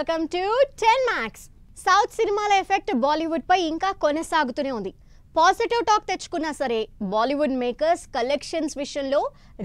welcome to ten max south సినిమాల effect Bollywood పై ఇంకా కొనసాగుతూనే ఉంది పాజిటివ్ టాక్ తెచ్చుకున్నా సరే బాలీవుడ్ మేకర్స్ కలెక్షన్స్ విషయంలో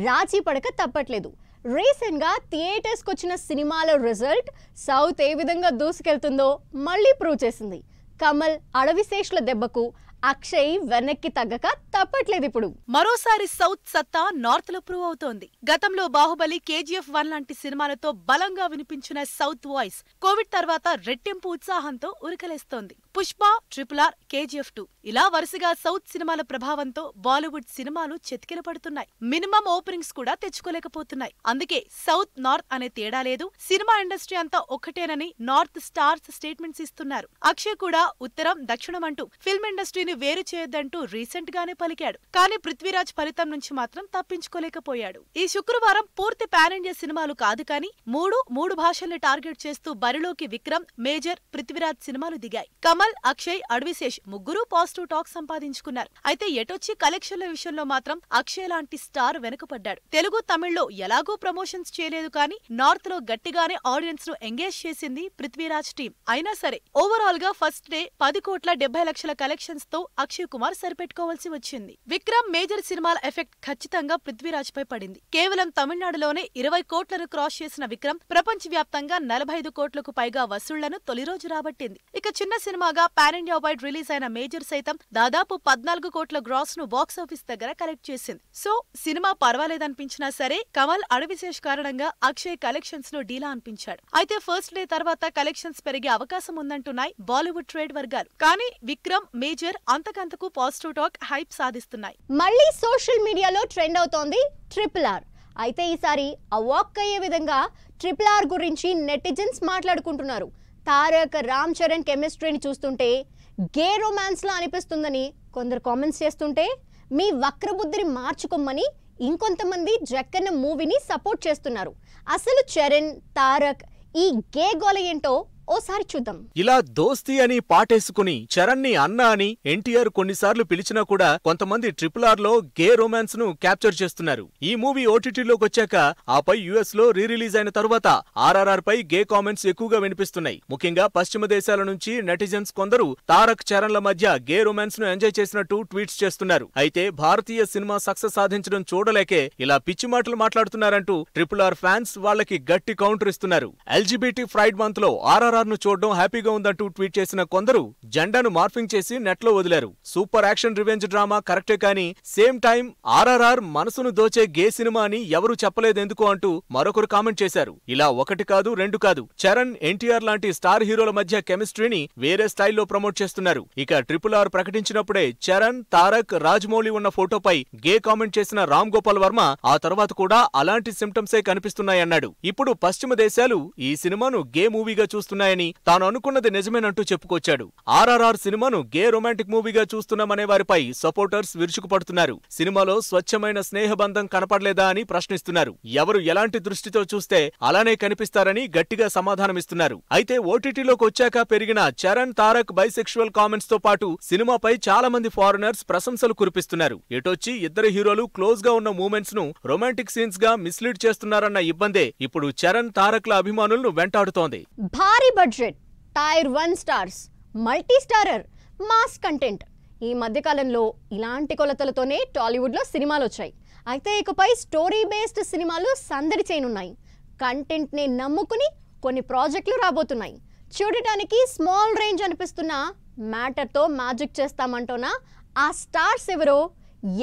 రాజీ పడక తప్పట్లేదు రీసెంట్గా థియేటర్స్కి వచ్చిన సినిమాల రిజల్ట్ సౌత్ ఏ విధంగా దూసుకెళ్తుందో మళ్ళీ ప్రూవ్ చేసింది కమల్ అడవిశేషుల దెబ్బకు అక్షయ్ వెనక్కి తగ్గక తప్పట్లేదు ఇప్పుడు మరోసారి సౌత్ సత్తా నార్త్ లో ప్రూవ్ అవుతోంది గతంలో బాహుబలి కేజీఎఫ్ వన్ లాంటి సినిమాలతో బలంగా వినిపించిన సౌత్ వాయిస్ కోవిడ్ తర్వాత రెట్టింపు ఉత్సాహంతో ఉరకలేస్తోంది Pushpa triple R KGF two ఇలా వరుసగా సౌత్ సినిమాల ప్రభావంతో బాలీవుడ్ సినిమాలు చెతికిల పడుతున్నాయి మినిమం ఓపెనింగ్స్ కూడా తెచ్చుకోలేకపోతున్నాయి అందుకే సౌత్ నార్త్ అనే తేడా లేదు సినిమా ఇండస్ట్రీ అంతా ఒక్కటేనని నార్త్ స్టార్స్ స్టేట్మెంట్స్ ఇస్తున్నారు అక్షయ్ కూడా ఉత్తరం దక్షిణం అంటూ ఫిల్మ్ ఇండస్ట్రీ పార్టీని వేరు చేయొద్దంటూ రీసెంట్ గానే పలికాడు కానీ పృథ్వీరాజ్ ఫలితం నుంచి మాత్రం తప్పించుకోలేకపోయాడు ఈ శుక్రవారం పూర్తి పాన్ ఇండియా సినిమాలు కాదు కానీ మూడు మూడు భాషల్ని టార్గెట్ చేస్తూ బరిలోకి విక్రమ్ మేజర్ పృథ్వీరాజ్ సినిమాలు దిగాయి కమల్ అక్షయ్ అడ్విశేష్ ముగ్గురు పాజిటివ్ టాక్ సంపాదించుకున్నారు అయితే ఎటొచ్చి కలెక్షన్ల విషయంలో మాత్రం అక్షయ్ లాంటి స్టార్ వెనుకపడ్డాడు తెలుగు తమిళ్లో ఎలాగూ ప్రమోషన్స్ చేయలేదు కానీ నార్త్ లో గట్టిగానే ఆడియన్స్ ను ఎంగేజ్ చేసింది పృథ్వీరాజ్ టీం అయినా సరే ఓవరాల్ గా ఫస్ట్ డే పది కోట్ల డెబ్బై లక్షల కలెక్షన్స్ తో అక్షయ్ కుమార్ సరిపెట్టుకోవాల్సి వచ్చింది విక్రమ్ మేజర్ సినిమాల ఎఫెక్ట్ ఖచ్చితంగా పృథ్వీరాజ్ పై పడింది కేవలం తమిళనాడులోనే ఇరవై కోట్లను క్రాస్ చేసిన విక్రమ్ వ్యాప్తంగా నలభై ఐదు కోట్లకు పైగా వసూళ్లను తొలి రోజు రాబట్టింది ఇక చిన్న సినిమాగా పాన్ ఇండియా వైడ్ రిలీజ్ అయిన మేజర్ సైతం దాదాపు పద్నాలుగు కోట్ల గ్రాస్ ను బాక్సాఫీస్ దగ్గర కలెక్ట్ చేసింది సో సినిమా పర్వాలేదనిపించినా సరే కమల్ అడవిశేష్ కారణంగా అక్షయ్ కలెక్షన్స్ ను డీలా అనిపించాడు అయితే ఫస్ట్ డే తర్వాత కలెక్షన్స్ పెరిగే అవకాశం ఉందంటున్నాయి బాలీవుడ్ ట్రేడ్ వర్గాలు కానీ విక్రమ్ మేజర్ అంతకంతకు పాజిటివ్ టాక్ హైప్ సాధిస్తున్నాయి మళ్ళీ సోషల్ మీడియాలో ట్రెండ్ అవుతోంది ట్రిపుల్ ఆర్ అయితే ఈసారి అవాక్ అయ్యే విధంగా ట్రిపుల్ ఆర్ గురించి నెటిజన్స్ మాట్లాడుకుంటున్నారు తారక్ రామ్ చరణ్ కెమిస్ట్రీని చూస్తుంటే గే రొమాన్స్లా అనిపిస్తుందని కొందరు కామెంట్స్ చేస్తుంటే మీ వక్రబుద్ధిని మార్చుకోమని ఇంకొంతమంది జక్కన్న మూవీని సపోర్ట్ చేస్తున్నారు అసలు చరణ్ తారక్ ఈ గే గోల ఏంటో ఓసారి చూద్దాం ఇలా దోస్తి అని పాటేసుకుని చరణ్ ని అన్న అని ఎన్టీఆర్ కొన్నిసార్లు పిలిచినా కూడా కొంతమంది ట్రిపుల్ ఆర్ లో గే రొమాన్స్ ను క్యాప్చర్ చేస్తున్నారు ఈ మూవీ ఓటీటీలోకి వచ్చాక ఆపై యుఎస్ లో రీ రిలీజ్ అయిన తర్వాత ఆర్ఆర్ఆర్ పై గే కామెంట్స్ ఎక్కువగా వినిపిస్తున్నాయి ముఖ్యంగా పశ్చిమ దేశాల నుంచి నెటిజన్స్ కొందరు తారక్ చరణ్ల మధ్య గే రొమాన్స్ ను ఎంజాయ్ చేసినట్టు ట్వీట్స్ చేస్తున్నారు అయితే భారతీయ సినిమా సక్సెస్ సాధించడం చూడలేకే ఇలా పిచ్చి మాటలు మాట్లాడుతున్నారంటూ ట్రిపుల్ ఆర్ ఫ్యాన్స్ వాళ్ళకి గట్టి కౌంటర్ ఇస్తున్నారు ఎల్జీబీటీ ఫ్రైడ్ మంత్ లో ఆర్ఆర్ ఆర్ఆర్ను చూడడం హ్యాపీగా ఉందంటూ ట్వీట్ చేసిన కొందరు జెండాను మార్ఫింగ్ చేసి నెట్లో వదిలారు సూపర్ యాక్షన్ రివెంజ్ డ్రామా కరెక్టే కానీ సేమ్ టైం ఆర్ఆర్ఆర్ మనసును దోచే గే సినిమా అని ఎవరూ చెప్పలేదెందుకు అంటూ మరొకరు కామెంట్ చేశారు ఇలా ఒకటి కాదు రెండు కాదు చరణ్ ఎన్టీఆర్ లాంటి స్టార్ హీరోల మధ్య కెమిస్ట్రీని వేరే స్టైల్లో ప్రమోట్ చేస్తున్నారు ఇక ట్రిపుల్ ఆర్ ప్రకటించినప్పుడే చరణ్ తారక్ రాజమౌళి ఉన్న ఫోటోపై గే కామెంట్ చేసిన రామ్ గోపాల్ వర్మ ఆ తర్వాత కూడా అలాంటి సిమ్టమ్సే కనిపిస్తున్నాయన్నాడు ఇప్పుడు పశ్చిమ దేశాలు ఈ సినిమాను గే మూవీగా చూస్తున్నాయి ఉన్నాయని తాను అనుకున్నది నిజమేనంటూ చెప్పుకొచ్చాడు ఆర్ఆర్ఆర్ సినిమాను గే రొమాంటిక్ మూవీగా చూస్తున్నామనే వారిపై సపోర్టర్స్ విరుచుకుపడుతున్నారు సినిమాలో స్వచ్ఛమైన స్నేహబంధం కనపడలేదా అని ప్రశ్నిస్తున్నారు ఎవరు ఎలాంటి దృష్టితో చూస్తే అలానే కనిపిస్తారని గట్టిగా సమాధానమిస్తున్నారు అయితే ఓటీటీలోకి వచ్చాక పెరిగిన చరణ్ తారక్ బైసెక్షువల్ కామెంట్స్ తో పాటు సినిమాపై చాలా మంది ఫారినర్స్ ప్రశంసలు కురిపిస్తున్నారు ఎటొచ్చి ఇద్దరు హీరోలు క్లోజ్ గా ఉన్న మూమెంట్స్ ను రొమాంటిక్ సీన్స్ గా మిస్లీడ్ చేస్తున్నారన్న ఇబ్బందే ఇప్పుడు చరణ్ తారక్ల అభిమానులను వెంటాడుతోంది భారీ budget tier one stars multi starrer mass content ఈ మధ్యకాలంలో ఇలాంటి కొలతలతోనే టాలీవుడ్లో సినిమాలు వచ్చాయి అయితే ఇకపై స్టోరీ బేస్డ్ సినిమాలు సందడి చేయనున్నాయి కంటెంట్నే నమ్ముకుని కొన్ని ప్రాజెక్టులు రాబోతున్నాయి చూడటానికి స్మాల్ రేంజ్ అనిపిస్తున్న మ్యాటర్తో మ్యాజిక్ చేస్తామంటోనా ఆ స్టార్స్ ఎవరో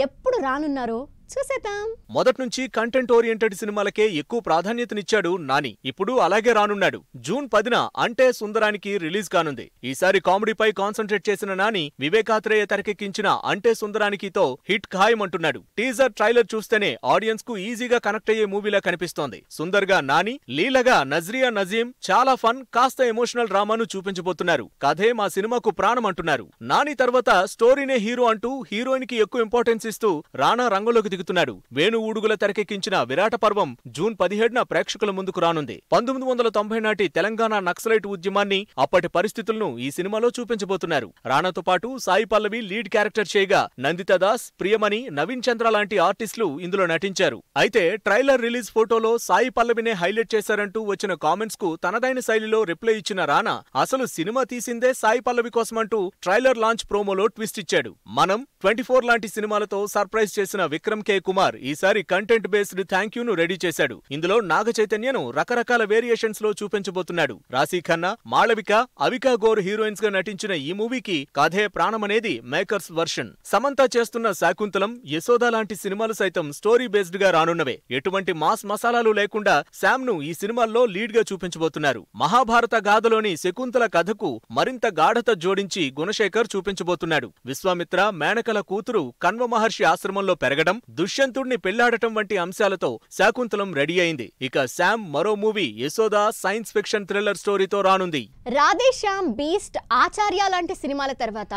ఎప్పుడు రానున్నారో చూసేద్దాం మొదటి నుంచి కంటెంట్ ఓరియంటెడ్ సినిమాలకే ఎక్కువ ప్రాధాన్యతనిచ్చాడు నాని ఇప్పుడు అలాగే రానున్నాడు జూన్ పదిన అంటే సుందరానికి రిలీజ్ కానుంది ఈసారి కామెడీపై కాన్సన్ట్రేట్ చేసిన నాని వివేకాత్రేయ తెరకెక్కించిన అంటే సుందరానికితో హిట్ ఖాయమంటున్నాడు టీజర్ ట్రైలర్ చూస్తేనే ఆడియన్స్ కు ఈజీగా కనెక్ట్ అయ్యే మూవీలా కనిపిస్తోంది సుందర్గా నాని లీలగా నజ్రియా నజీం చాలా ఫన్ కాస్త ఎమోషనల్ డ్రామాను చూపించబోతున్నారు కథే మా సినిమాకు ప్రాణం అంటున్నారు నాని తర్వాత స్టోరీనే హీరో అంటూ హీరోయిన్ కి ఎక్కువ ఇంపార్టెన్స్ ఇస్తూ రానా రంగంలోకి తిరుగుతున్నాడు వేణు ఊడుగుల తెరకెక్కించిన విరాట పర్వం జూన్ పదిహేడున ప్రేక్షకుల ముందుకు రానుంది పంతొమ్మిది వందల తొంభై నాటి తెలంగాణ నక్సలైట్ ఉద్యమాన్ని అప్పటి పరిస్థితులను ఈ సినిమాలో చూపించబోతున్నారు రానాతో పాటు సాయి పల్లవి లీడ్ క్యారెక్టర్ చేయగా నందిత దాస్ ప్రియమణి నవీన్ చంద్ర లాంటి ఆర్టిస్టులు ఇందులో నటించారు అయితే ట్రైలర్ రిలీజ్ ఫోటోలో సాయి పల్లవినే హైలైట్ చేశారంటూ వచ్చిన కామెంట్స్ కు తనదైన శైలిలో రిప్లై ఇచ్చిన రానా అసలు సినిమా తీసిందే సాయి పల్లవి కోసమంటూ ట్రైలర్ లాంచ్ ప్రోమోలో ట్విస్ట్ ఇచ్చాడు మనం ట్వంటీ ఫోర్ లాంటి సినిమాలతో సర్ప్రైజ్ చేసిన విక్రమ్ కే కే కుమార్ ఈసారి కంటెంట్ బేస్డ్ థ్యాంక్ యూను రెడీ చేశాడు ఇందులో నాగ చైతన్యను రకరకాల వేరియేషన్స్ లో చూపించబోతున్నాడు రాశీ ఖన్నా మాళవిక అవికా గోర్ హీరోయిన్స్ గా నటించిన ఈ మూవీకి కథే ప్రాణమనేది మేకర్స్ వర్షన్ సమంత చేస్తున్న శాకుంతలం యశోద లాంటి సినిమాలు సైతం స్టోరీ బేస్డ్ గా రానున్నవే ఎటువంటి మాస్ మసాలాలు లేకుండా శామ్ ను ఈ సినిమాల్లో లీడ్ గా చూపించబోతున్నారు మహాభారత గాథలోని శకుంతల కథకు మరింత గాఢత జోడించి గుణశేఖర్ చూపించబోతున్నాడు విశ్వామిత్ర మేనకల కూతురు కన్వ మహర్షి ఆశ్రమంలో పెరగడం దుష్యంతుడిని పెళ్లాడటం వంటి అంశాలతో శాకుంతలం రెడీ అయింది ఇక శామ్ మరో movie Yashoda science fiction thriller స్టోరీతో రానుంది రాధే శ్యామ్ బీస్ట్ ఆచార్య లాంటి సినిమాల తర్వాత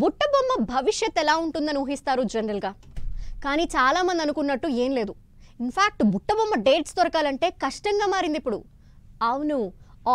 బుట్టబొమ్మ భవిష్యత్ ఎలా ఉంటుందని ఊహిస్తారు జనరల్గా కానీ చాలా మంది అనుకున్నట్టు ఏం లేదు ఇన్ఫాక్ట్ బుట్టబొమ్మ డేట్స్ దొరకాలంటే కష్టంగా మారింది ఇప్పుడు అవును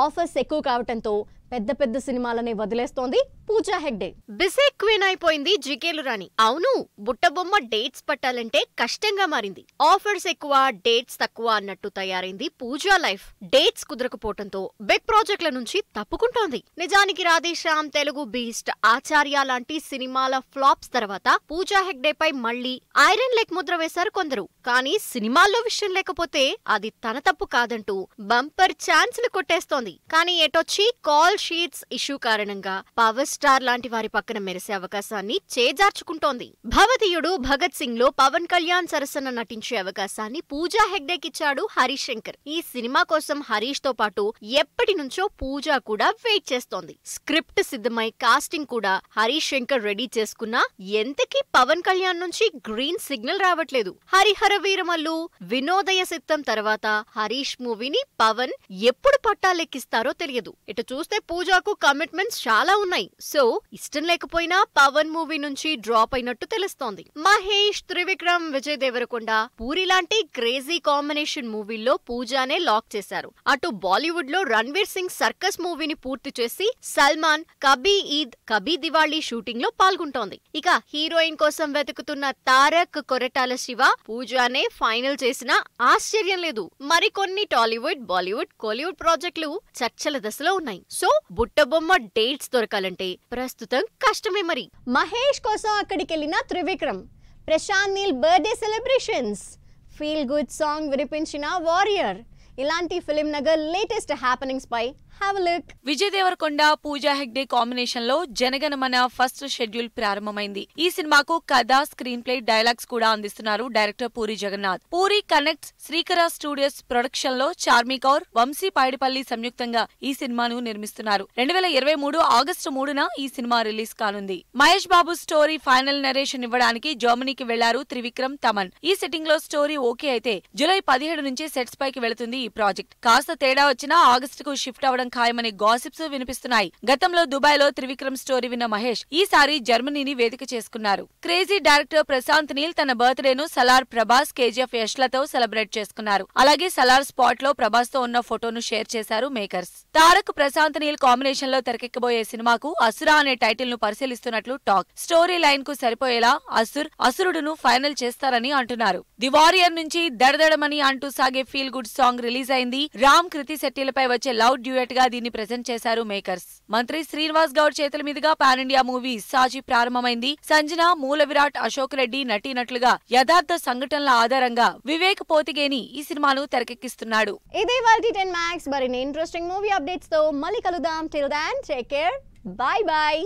ఆఫర్స్ ఎక్కువ కావటంతో పెద్ద పెద్ద సినిమాలనే వదిలేస్తోంది పూజా హెగ్డే బిసీ క్వీన్ అయిపోయింది జికేలు రాణి అవును బుట్టబొమ్మ డేట్స్ పట్టాలంటే కష్టంగా మారింది ఆఫర్స్ ఎక్కువ డేట్స్ తక్కువ అన్నట్టు తయారైంది పూజా లైఫ్ డేట్స్ కుదరకపోవటంతో బిగ్ ప్రాజెక్ట్ల నుంచి తప్పుకుంటోంది నిజానికి రాధేశ్యామ్ తెలుగు బీస్ట్ ఆచార్య లాంటి సినిమాల ఫ్లాప్స్ తర్వాత పూజా హెగ్డే పై మళ్లీ ఐరన్ లెగ్ ముద్ర వేశారు కొందరు కానీ సినిమాల్లో విషయం లేకపోతే అది తన తప్పు కాదంటూ బంపర్ లు కొట్టేస్తోంది కానీ ఎటొచ్చి కాల్ సింగిల్ షీట్స్ ఇష్యూ కారణంగా పవర్ స్టార్ లాంటి వారి పక్కన మెరిసే అవకాశాన్ని చేజార్చుకుంటోంది భవతీయుడు భగత్ సింగ్ లో పవన్ కళ్యాణ్ సరసన నటించే అవకాశాన్ని పూజా హెగ్డేకిచ్చాడు హరీష్ శంకర్ ఈ సినిమా కోసం హరీష్ తో పాటు ఎప్పటి నుంచో పూజా కూడా వెయిట్ చేస్తోంది స్క్రిప్ట్ సిద్ధమై కాస్టింగ్ కూడా హరీష్ శంకర్ రెడీ చేసుకున్నా ఎంతకీ పవన్ కళ్యాణ్ నుంచి గ్రీన్ సిగ్నల్ రావట్లేదు హరిహర వీరమల్లు వినోదయ సిద్ధం తర్వాత హరీష్ మూవీని పవన్ ఎప్పుడు పట్టాలెక్కిస్తారో తెలియదు ఇటు చూస్తే పూజాకు కమిట్మెంట్స్ చాలా ఉన్నాయి సో ఇష్టం లేకపోయినా పవన్ మూవీ నుంచి డ్రాప్ అయినట్టు తెలుస్తోంది మహేష్ త్రివిక్రమ్ విజయ్ దేవరకొండ పూరి లాంటి క్రేజీ కాంబినేషన్ మూవీల్లో పూజానే లాక్ చేశారు అటు బాలీవుడ్ లో రణ్వీర్ సింగ్ సర్కస్ మూవీని పూర్తి చేసి సల్మాన్ కబీ ఈద్ కబీ దివాళీ షూటింగ్ లో పాల్గొంటోంది ఇక హీరోయిన్ కోసం వెతుకుతున్న తారక్ కొరటాల శివ పూజానే ఫైనల్ చేసినా ఆశ్చర్యం లేదు మరికొన్ని టాలీవుడ్ బాలీవుడ్ కోలీవుడ్ ప్రాజెక్టులు చర్చల దశలో ఉన్నాయి సో బుట్టబొమ్మ డేట్స్ దొరకాలంటే ప్రస్తుతం కష్టమే మరి మహేష్ కోసం అక్కడికి వెళ్ళిన Trivikram Prashanth Neel birthday celebrations feel good song వినిపించిన వారియర్ ఇలాంటి ఫిలిం నగర్ లేటెస్ట్ హ్యాపెనింగ్స్ పై లుక్ విజయ్ దేవరకొండ పూజా హెగ్డే కాంబినేషన్ లో జనగణమన ఫస్ట్ షెడ్యూల్ ప్రారంభమైంది ఈ సినిమాకు కథ స్క్రీన్ ప్లే డైలాగ్స్ కూడా అందిస్తున్నారు director Puri Jagannadh Puri connect Srikara studios production లో చార్మి కౌర్ వంశీ పాడిపల్లి సంయుక్తంగా ఈ సినిమాను నిర్మిస్తున్నారు రెండు వేల ఇరవై మూడు ఆగస్టు మూడున ఈ సినిమా రిలీజ్ కానుంది Mahesh Babu story final narration ఇవ్వడానికి జర్మనీకి వెళ్లారు త్రివిక్రమ్ తమన్ ఈ సెట్టింగ్ లో స్టోరీ ఓకే అయితే జూలై పదిహేడు నుంచి సెట్స్ పైకి వెళుతుంది ఈ ప్రాజెక్ట్ కాస్త తేడా వచ్చినా ఆగస్టుకు షిఫ్ట్ అవడం మాత్రం ఖాయమని గాసిప్స్ వినిపిస్తున్నాయి గతంలో దుబాయ్ లో త్రివిక్రమ్ స్టోరీ విన్న మహేష్ ఈసారి జర్మనీని వేదిక చేసుకున్నారు క్రేజీ డైరెక్టర్ ప్రశాంత్ నీల్ తన బర్త్డేను సలార్ ప్రభాస్ కేజీఎఫ్ యష్లతో సెలబ్రేట్ చేసుకున్నారు అలాగే సలార్ స్పాట్ లో ప్రభాస్ తో ఉన్న ఫోటోను షేర్ చేశారు మేకర్స్ తారక్ ప్రశాంత్ నీల్ కాంబినేషన్ లో తెరకెక్కబోయే సినిమాకు అసురా అనే టైటిల్ ను పరిశీలిస్తున్నట్లు టాక్ స్టోరీ లైన్ కు సరిపోయేలా అసుర్ అసురుడును ఫైనల్ చేస్తారని అంటున్నారు ది వారియర్ నుంచి దడదడమని అంటూ సాగే ఫీల్ గుడ్ సాంగ్ రిలీజ్ అయింది రామ్ కృతి శెట్టిలపై వచ్చే లవ్ డ్యూయట్ గా దీన్ని ప్రజెంట్ చేశారు మేకర్స్ మంత్రి శ్రీనివాస్ గౌడ్ చేతుల మీదుగా పాన్ ఇండియా మూవీ సాచి ప్రారంభమైంది సంజన మూల విరాట్ అశోక్ రెడ్డి నటీనట్లుగా యథార్థ సంఘటనల ఆధారంగా వివేక్ పోతిగేని ఈ సినిమాను తెరకెక్కిస్తున్నాడు ఇదే వాల్టీ టెన్ మ్యాక్స్ మరిన్ని ఇంట్రెస్టింగ్ మూవీ అప్డేట్స్ తో మళ్ళీ కలుద్దాం till then take care bye bye